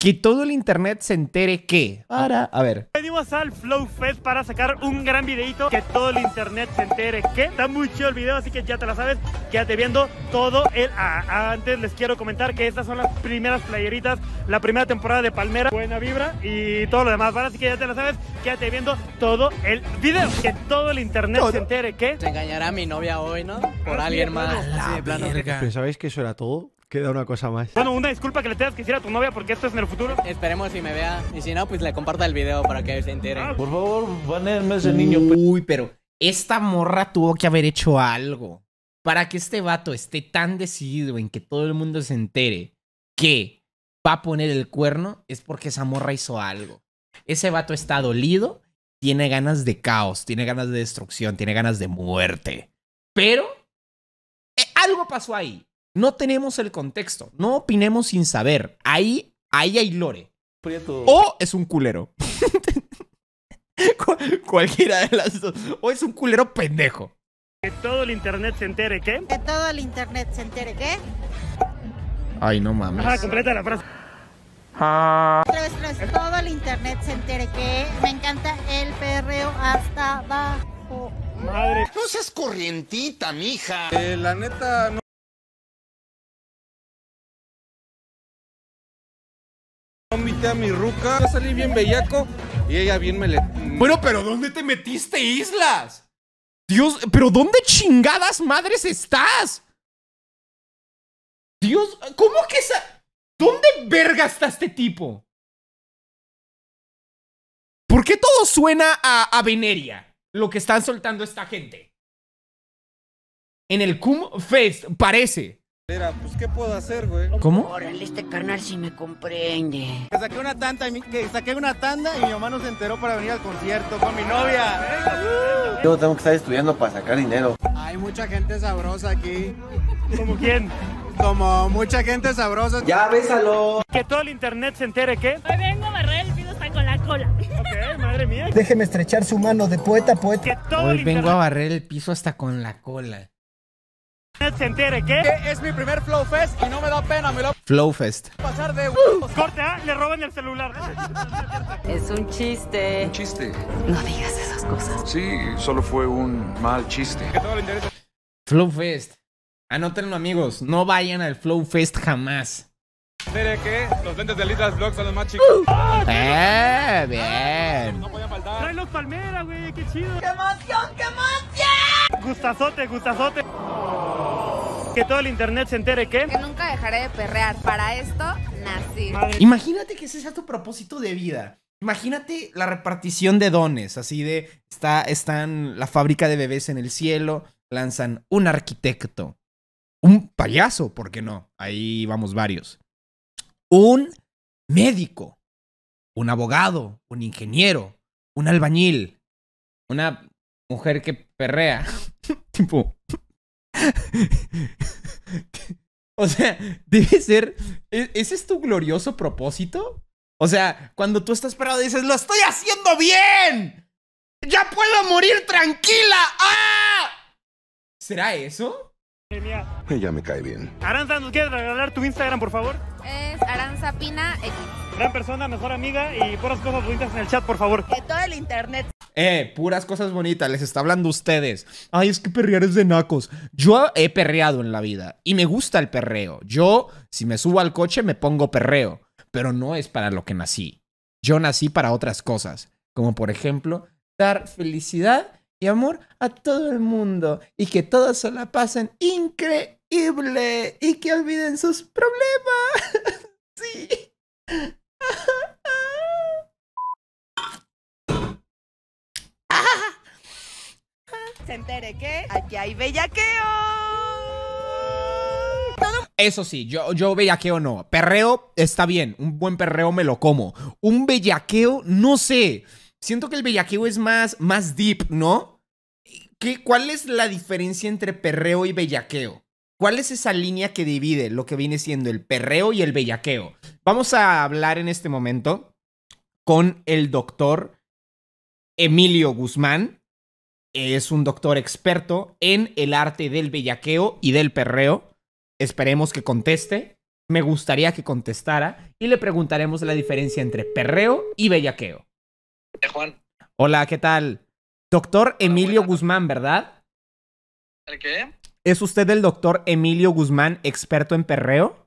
que todo el internet se entere que. Para, a ver. Venimos al Flow Fest para sacar un gran videito que todo el internet se entere que. Está muy chido el video, así que ya te lo sabes. Quédate viendo todo el. Ah, ah, antes les quiero comentar que estas son las primeras playeritas, la primera temporada de Palmera, buena vibra y todo lo demás. ¿vale? Así que ya te lo sabes. Quédate viendo todo el video. Que todo el internet se entere que. Se engañará mi novia hoy, ¿no? Por alguien más. Sí, sabéis que eso era todo? Queda una cosa más. Bueno, una disculpa que le tengas que decir a tu novia porque esto es en el futuro. Esperemos si me vea. Y si no, pues le comparta el video para que se entere. Ah, por favor, ponedme ese niño. Uy, pero esta morra tuvo que haber hecho algo. Para que este vato esté tan decidido en que todo el mundo se entere que va a poner el cuerno, es porque esa morra hizo algo. Ese vato está dolido, tiene ganas de caos, tiene ganas de destrucción, tiene ganas de muerte. Pero eh, algo pasó ahí. No tenemos el contexto. No opinemos sin saber. Ahí, ahí hay lore. O es un culero. cualquiera de las dos. O es un culero pendejo. Que todo el internet se entere, ¿qué? Que todo el internet se entere, ¿qué? Ay, no mames. Ajá, ah, completa la frase. Ah. Todo el internet se entere que me encanta el perreo hasta abajo. Madre. No seas corrientita, mija. Eh, la neta, no. Invité a mi ruca, salí bien bellaco y ella bien me le... Bueno, pero ¿dónde te metiste, Islas? Dios, pero ¿dónde chingadas madres estás? Dios, ¿cómo que esa... ¿Dónde verga está este tipo? ¿Por qué todo suena a, a Veneria? Lo que están soltando esta gente. En el Cum Fest, parece pues, ¿qué puedo hacer, güey? ¿Cómo? Órale, este carnal si me comprende. Que saqué una tanda, que saqué una tanda y mi mamá se enteró para venir al concierto con mi novia. Yo tengo que estar estudiando para sacar dinero. Hay mucha gente sabrosa aquí. ¿Como quién? Como mucha gente sabrosa. Ya, bésalo. Que todo el internet se entere, ¿qué? Hoy vengo a barrer el piso hasta con la cola. madre mía. Déjeme estrechar su mano de poeta a poeta. Hoy vengo a barrer el piso hasta con la cola se entere que... es mi primer Flow Fest y no me da pena, me lo... Flow Fest. Pasar de uh. Corte, ¿ah? le roban el celular. es un chiste. Un chiste. No digas esas cosas. Sí, solo fue un mal chiste. Que todo Flow Fest. Anótenlo, amigos. No vayan al Flow Fest jamás. Mire que los lentes de Litas Vlogs son los más chicos. ¡Eh! Bien. Trae los palmeras, güey. ¡Qué chido! ¡Qué emoción! ¡Qué emoción! Gustazote, gustazote. Que todo el internet se entere que... Que nunca dejaré de perrear. Para esto nací. Imagínate que ese sea tu propósito de vida. Imagínate la repartición de dones, así de está están la fábrica de bebés en el cielo, lanzan un arquitecto, un payaso, ¿por qué no? Ahí vamos varios. Un médico, un abogado, un ingeniero, un albañil, una mujer que perrea, tipo o sea, debe ser. ¿e-, ¿Ese es tu glorioso propósito? O sea, cuando tú estás parado dices, ¡Lo estoy haciendo bien! ¡Ya puedo morir tranquila! ¡ah!". ¿Será eso? Ya me cae bien. Aranza, ¿nos quieres regalar tu Instagram, por favor? Es Aranza Pina X. Gran persona, mejor amiga y por las cosas bonitas en el chat, por favor. De todo el internet eh, puras cosas bonitas, les está hablando ustedes. Ay, es que perrear es de nacos. Yo he perreado en la vida y me gusta el perreo. Yo, si me subo al coche, me pongo perreo, pero no es para lo que nací. Yo nací para otras cosas, como por ejemplo dar felicidad y amor a todo el mundo y que todos se la pasen increíble y que olviden sus problemas. sí. se entere que aquí hay bellaqueo. eso sí, yo, yo bellaqueo no. Perreo está bien, un buen perreo me lo como. Un bellaqueo, no sé. Siento que el bellaqueo es más, más deep, ¿no? ¿Qué, ¿Cuál es la diferencia entre perreo y bellaqueo? ¿Cuál es esa línea que divide lo que viene siendo el perreo y el bellaqueo? Vamos a hablar en este momento con el doctor Emilio Guzmán, es un doctor experto en el arte del bellaqueo y del perreo. Esperemos que conteste. Me gustaría que contestara y le preguntaremos la diferencia entre perreo y bellaqueo. Eh, Hola, ¿qué tal? Doctor Emilio Guzmán, ¿verdad? ¿El qué? ¿Es usted el doctor Emilio Guzmán, experto en perreo?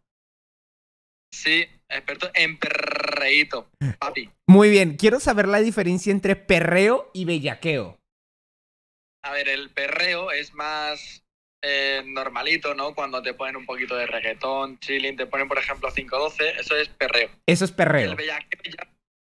Sí, experto en perreito, papi. Muy bien, quiero saber la diferencia entre perreo y bellaqueo. A ver, el perreo es más eh, normalito, ¿no? Cuando te ponen un poquito de reggaetón, chilling, te ponen, por ejemplo, 512, eso es perreo. Eso es perreo. El bellaqueo ya,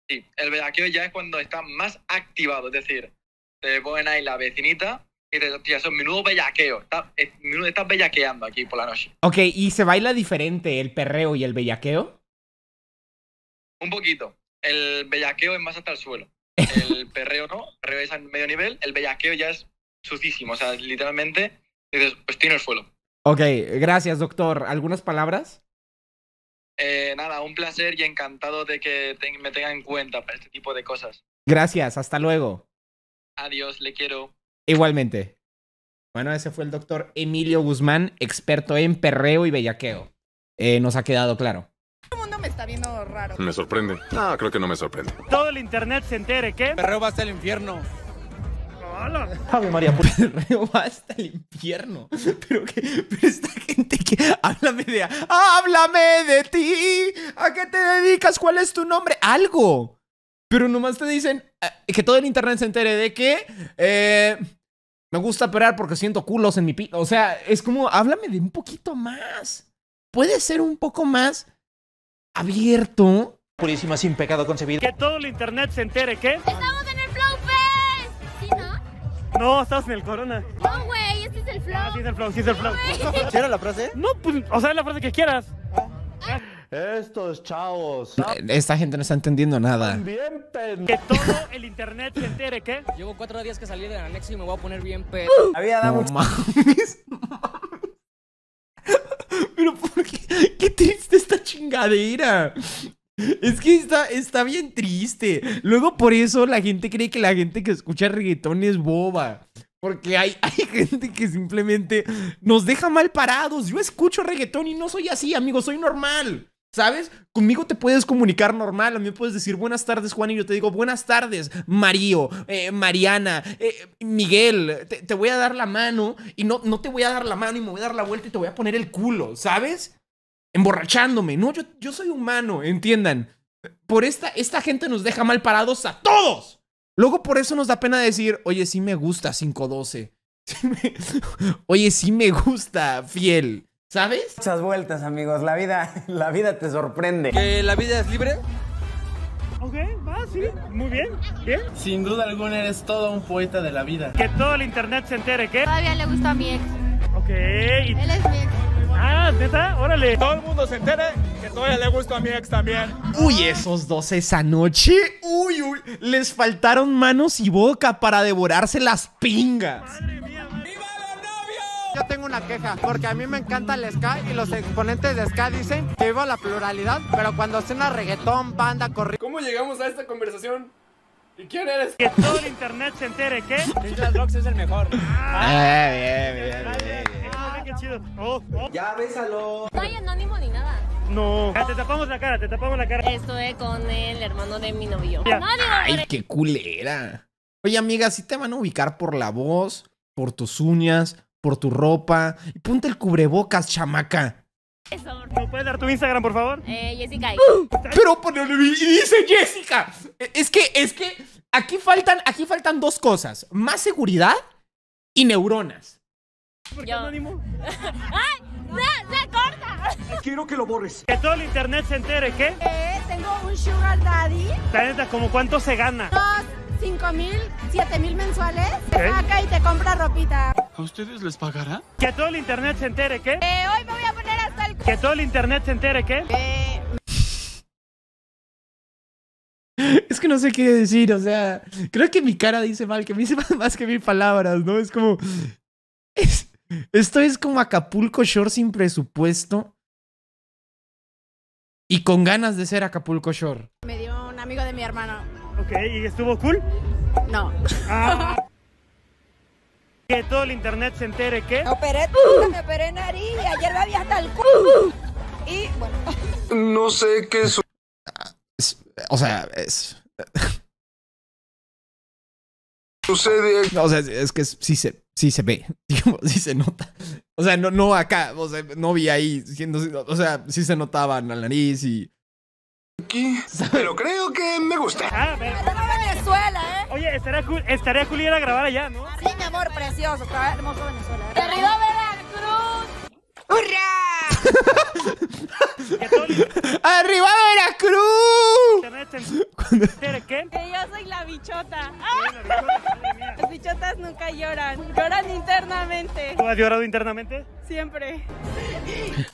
sí, el bellaqueo ya es cuando está más activado, es decir, te ponen ahí la vecinita y te tío, eso es menudo bellaqueo, estás, estás bellaqueando aquí por la noche. Ok, ¿y se baila diferente el perreo y el bellaqueo? Un poquito. El bellaqueo es más hasta el suelo. El perreo no, el perreo es a medio nivel, el bellaqueo ya es sucísimo. O sea, literalmente dices, estoy pues, en el suelo. Ok, gracias, doctor. ¿Algunas palabras? Eh, nada, un placer y encantado de que me tengan en cuenta para este tipo de cosas. Gracias, hasta luego. Adiós, le quiero. Igualmente. Bueno, ese fue el doctor Emilio Guzmán, experto en perreo y bellaqueo. Eh, nos ha quedado claro. Todo el mundo me está viendo raro. Me sorprende. Ah, creo que no me sorprende. Todo el internet se entere qué Perreo va hasta el infierno. ¡Hala! Ave María, por el va hasta el infierno. Pero que esta gente que háblame de háblame de ti, ¿a qué te dedicas? ¿Cuál es tu nombre? Algo. Pero nomás te dicen eh, que todo el internet se entere de que eh, me gusta operar porque siento culos en mi pito. O sea, es como háblame de un poquito más. Puede ser un poco más abierto purísima sin pecado concebido. Que todo el internet se entere que no, estás en el corona. No, güey, este es el flow. Ah, sí es el flow, sí es el flow. ¿Sí la frase? No, pues, o sea, la frase que quieras. Estos chavos. Eh, esta gente no está entendiendo nada. Bien Que todo el internet se entere, ¿qué? Llevo cuatro días que salí del anexo y me voy a poner bien pedo. Había dado no, mames. Pero por qué? Qué triste esta chingadera. Es que está, está bien triste. Luego por eso la gente cree que la gente que escucha reggaetón es boba. Porque hay, hay gente que simplemente nos deja mal parados. Yo escucho reggaetón y no soy así, amigo, soy normal. ¿Sabes? Conmigo te puedes comunicar normal. A mí me puedes decir buenas tardes, Juan, y yo te digo buenas tardes, Mario, eh, Mariana, eh, Miguel. Te, te, voy a dar la mano y no, no te voy a dar la mano y me voy a dar la vuelta y te voy a poner el culo, ¿sabes? emborrachándome. No, yo, yo soy humano, entiendan. Por esta, esta gente nos deja mal parados a todos. Luego por eso nos da pena decir, oye, sí me gusta 512. Oye, sí me gusta, fiel. ¿Sabes? Muchas vueltas, amigos. La vida, la vida te sorprende. ¿Que la vida es libre? Ok, va, sí. Muy bien, bien. Sin duda alguna eres todo un poeta de la vida. Que todo el internet se entere, ¿qué? Todavía le gusta a mi ex. Ok. Él es mi ex. Ah, ¿está? Órale. Todo el mundo se entere que todavía le gusta a mi ex también. Uy, esos dos esa noche. Uy, uy. Les faltaron manos y boca para devorarse las pingas. Madre mía, ¡Viva los novios! Yo tengo una queja, porque a mí me encanta el Sky y los exponentes de ska dicen que viva la pluralidad, pero cuando suena reggaetón, banda, corri... ¿Cómo llegamos a esta conversación? ¿Y quién eres? Que todo el internet se entere, ¿qué? Ninja Rocks es el mejor. Ah, ah bien. bien. Oh, oh. Ya, bésalo. No hay anónimo ni nada. No. Ah, te tapamos la cara, te tapamos la cara. Estuve con el hermano de mi novio. Ay, qué culera. Oye, amiga, si te van a ubicar por la voz, por tus uñas, por tu ropa. ponte el cubrebocas, chamaca. ¿Me puedes dar tu Instagram, por favor? Eh, Jessica. pero ponle, dice Jessica. E, es que, es que aquí faltan, aquí faltan dos cosas: más seguridad y neuronas. ¿Por qué ¡Ay! ¡Se, corta! Quiero que lo borres. Que todo el internet se entere, ¿qué? Eh, tengo un sugar daddy. La ¿como cuánto se gana? Dos, cinco mil, siete mil mensuales. Te saca y te compra ropita. ¿A ustedes les pagará? Que todo el internet se entere, ¿qué? Eh, hoy me voy a poner hasta el... Que todo el internet se entere, ¿qué? Eh... Es que no sé qué decir, o sea, creo que mi cara dice mal, que me dice más que mil palabras, ¿no? Es como... Esto es como Acapulco Shore sin presupuesto y con ganas de ser Acapulco Shore. Me dio un amigo de mi hermano. Ok, ¿y estuvo cool? No. Ah. que todo el internet se entere ¿qué? operé, uh. me operé nariz y ayer me había hasta el culo. Y bueno. No sé qué es. O sea, es. Sucede. o sea, es que sí se sí se ve, sí se nota. O sea, no, no acá, o sea, no vi ahí, o sea, sí se notaban la nariz y... Aquí, pero creo que me gusta. Ah, Venezuela, ¿eh? Oye, estaría cool, estaría a grabar allá, ¿no? Sí, mi amor, precioso, está hermoso Venezuela. ¿eh? ¡Arriba Veracruz! ¡Hurra! ¡Arriba Veracruz! ¿Qué? Que yo soy la bichota. ¡Ah! bichotas nunca lloran, lloran internamente. ¿Tú has llorado internamente? Siempre.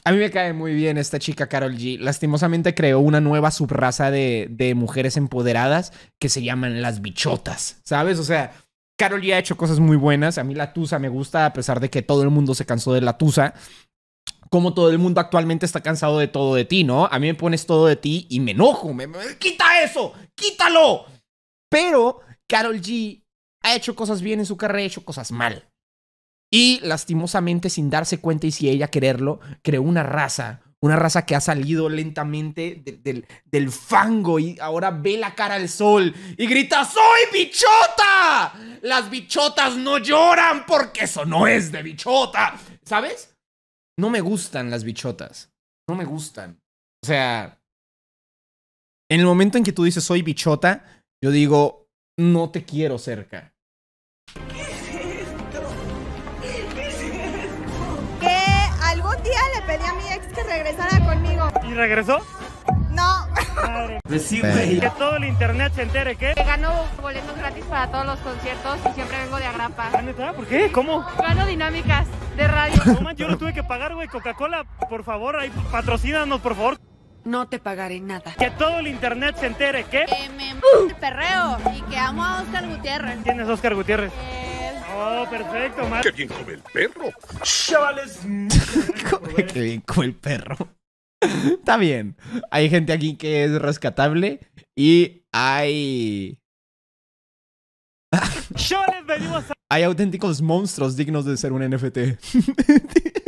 A mí me cae muy bien esta chica Carol G. Lastimosamente creó una nueva subraza de, mujeres empoderadas que se llaman las bichotas, ¿sabes? O sea, Carol G ha hecho cosas muy buenas. A mí la Tusa me gusta, a pesar de que todo el mundo se cansó de la Tusa. Como todo el mundo actualmente está cansado de todo de ti, ¿no? A mí me pones todo de ti y me enojo. me, ¡Quita eso! ¡Quítalo! Pero Carol G ha hecho cosas bien en su carrera, ha hecho cosas mal. Y lastimosamente, sin darse cuenta y si ella quererlo, creó una raza, una raza que ha salido lentamente del fango y ahora ve la cara al sol y grita, ¡Soy bichota! Las bichotas no lloran porque eso no es de bichota. ¿Sabes? No me gustan las bichotas. No me gustan. O sea, en el momento en que tú dices, soy bichota, yo digo, no te quiero cerca. ¿Qué es esto? ¿Qué es esto? Que algún día le pedí a mi ex que regresara conmigo. ¿Y regresó? No. Madre pues Que todo el internet se entere, ¿qué? Que gano boletos gratis para todos los conciertos y siempre vengo de agrapa. Ah, ¿Neta? ¿Por qué? ¿Cómo? Gano dinámicas de radio. No man, yo lo tuve que pagar, güey. Coca-Cola, por favor, ahí patrocínanos, por favor no te pagaré nada. Que todo el internet se entere que... me uh. el perreo y que amo a Oscar Gutiérrez. ¿Quién es Oscar Gutiérrez? Eh, oh, perfecto, Mar. Qué bien come el perro. Chavales. Qué bien come el perro. Está bien. Hay gente aquí que es rescatable y hay... Chavales, venimos a... Hay auténticos monstruos dignos de ser un NFT.